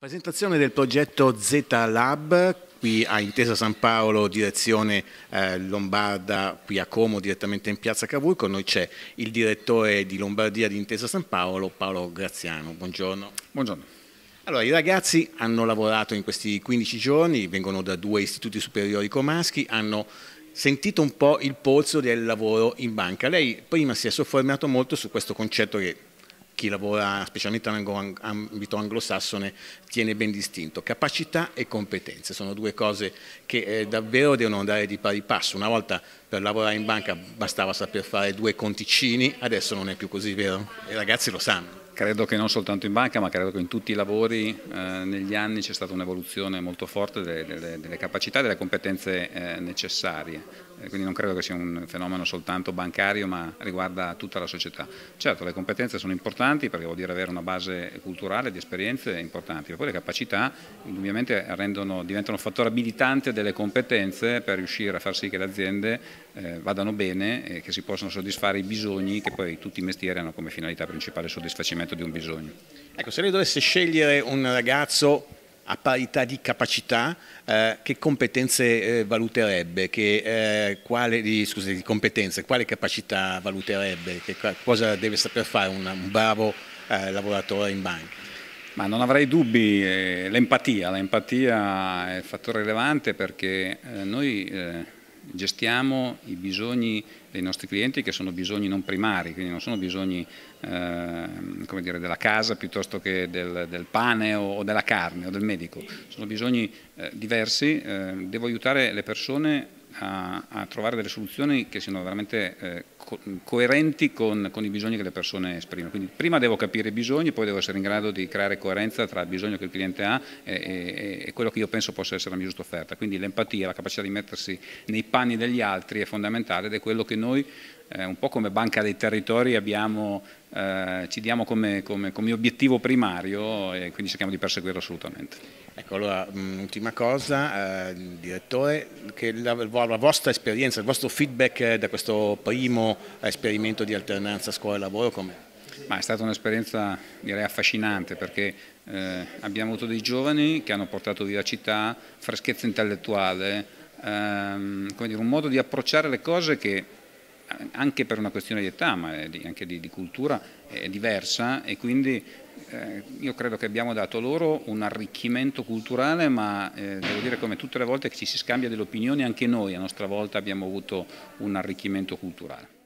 Presentazione del progetto Z Lab qui a Intesa San Paolo, direzione eh, Lombarda, qui a Como, direttamente in piazza Cavour. Con noi c'è il direttore di Lombardia di Intesa San Paolo, Paolo Graziano. Buongiorno. Buongiorno. Allora, i ragazzi hanno lavorato in questi 15 giorni, vengono da due istituti superiori comaschi, hanno sentito un po' il polso del lavoro in banca. Lei prima si è soffermato molto su questo concetto che chi lavora specialmente nell'ambito anglosassone tiene ben distinto. Capacità e competenze sono due cose che eh, davvero devono andare di pari passo. Una volta per lavorare in banca bastava saper fare due conticini, adesso non è più così vero, i ragazzi lo sanno. Credo che non soltanto in banca, ma credo che in tutti i lavori eh, negli anni c'è stata un'evoluzione molto forte delle, delle, delle capacità e delle competenze eh, necessarie. Eh, quindi non credo che sia un fenomeno soltanto bancario, ma riguarda tutta la società. Certo, le competenze sono importanti perché vuol dire avere una base culturale di esperienze importanti, ma poi le capacità indubbiamente rendono, diventano un fattore abilitante delle competenze per riuscire a far sì che le aziende eh, vadano bene e che si possano soddisfare i bisogni che poi tutti i mestieri hanno come finalità principale il soddisfacimento momento di un bisogno. Ecco, se lei dovesse scegliere un ragazzo a parità di capacità, eh, che competenze eh, valuterebbe? Che, eh, quale, di, scusate, di competenze, quale capacità valuterebbe? Che, cosa deve saper fare un, un bravo eh, lavoratore in banca? Ma non avrei dubbi, eh, l'empatia, l'empatia è il fattore rilevante perché eh, noi gestiamo i bisogni dei nostri clienti che sono bisogni non primari, quindi non sono bisogni eh, dire, della casa piuttosto che del, del, pane o, della carne o del medico, sono bisogni eh, diversi, eh, devo aiutare le persone a, a, trovare delle soluzioni che siano veramente eh, coerenti con, con, i bisogni che le persone esprimono. Quindi prima devo capire i bisogni, poi devo essere in grado di creare coerenza tra il bisogno che il cliente ha e, e, e quello che io penso possa essere la mia giusta offerta. Quindi l'empatia, la capacità di mettersi nei panni degli altri è fondamentale ed è quello che noi eh, un po' come Banca dei Territori abbiamo, eh, ci diamo come, come, come, obiettivo primario e quindi cerchiamo di perseguirlo assolutamente. Ecco, allora, mm, un'ultima cosa, eh, direttore, che la, la, vostra esperienza, il vostro feedback eh, da questo primo eh, esperimento di alternanza scuola-lavoro com'è? Ma è stata un'esperienza direi affascinante perché eh, abbiamo avuto dei giovani che hanno portato vivacità, freschezza intellettuale, ehm, dire, un modo di approcciare le cose che anche per una questione di età, ma anche di, di cultura, è diversa e quindi eh, io credo che abbiamo dato loro un arricchimento culturale, ma eh, devo dire come tutte le volte che ci si scambia delle opinioni, anche noi a nostra volta abbiamo avuto un arricchimento culturale.